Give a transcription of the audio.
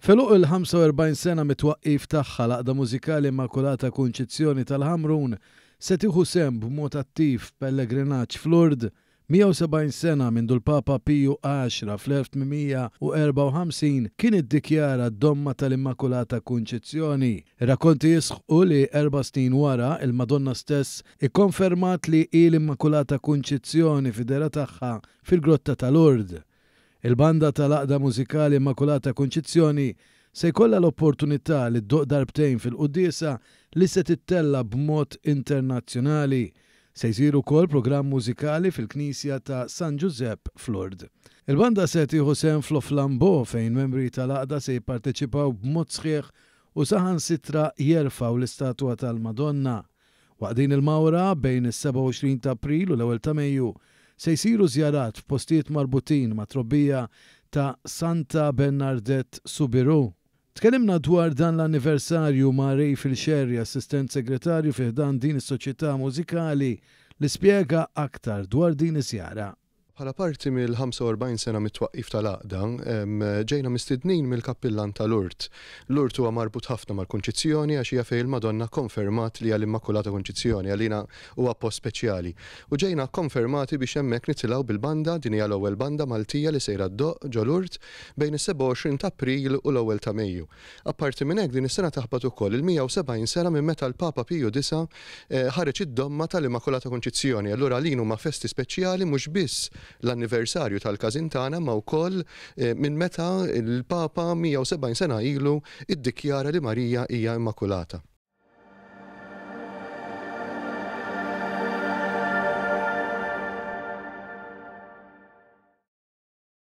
Feluq il-45 sena mitwaqqif tagħha laqda mużikali makulata kunċizzjoni tal hamrun se tieħu sem b'mod attiv pellegrinaġġ flurd 170 sena minn dul Papa Piju 10 fl-1854 kien iddikjara d-domma tal-Immakulata Kunċizzjoni. Rakonti jisħu li erba' snin wara il-Madonna stess ikkonfermat li il-Immakulata Kunċizzjoni fidera tagħha fil-Grotta tal urd Il-banda tal-aqda mużikali Immakulata Konċizzjoni se jkollha l-opportunità li ddoq darbtejn fil qudiesa li se tittella b'mod internazzjonali se jsiru kol programm mużikali fil-Knisja ta' San Giuseppe Flord. Il-banda se tieħu sem fl fejn membri tal-aqda se jipparteċipaw b'mod sħiħ u saħan sitra jerfaw l-istatwa tal-Madonna. Waqdin il-mawra bejn is-27 ta' April u l ewwel ta' Mejju se jsiru żjarat f'postijiet marbutin ma' trobbija ta' Santa Bernardet Subiru. Tkellimna dwar dan l-anniversarju ma' Rej fil-Xerri, assistent segretarju fiħdan din is-soċjetà mużikali li spjega aktar dwar din is-sjara. Bħala parti mill-45 sena mit-twaqqif tal-aqda, ġejna mistidnin mill-kappillan tal-Urt. L-Urt huwa marbut ħafna mal-Konċizzjoni għax hija fejn il-Madonna konfermat li għall-Immakulata Konċizzjoni għalina huwa post speċjali. U ġejna konfermati biex hemmhekk nitilgħu bil-banda din hija l-ewwel banda Maltija li sejra d-doq ġo l-Urt bejn is-27 ta' April u l-ewwel ta' Mejju. Apparti minn hekk din is-sena taħbad ukoll il-170 sena minn meta l-Papa Piju disa eh, ħareġ id-domma tal-Immakulata Konċizzjoni. Allura għalin huma festi speċjali mhux biss l-anniversarju tal-Kazintana ma' wkoll eh, minn meta il-Papa 170 sena ilu iddikjara li Marija hija Immakulata.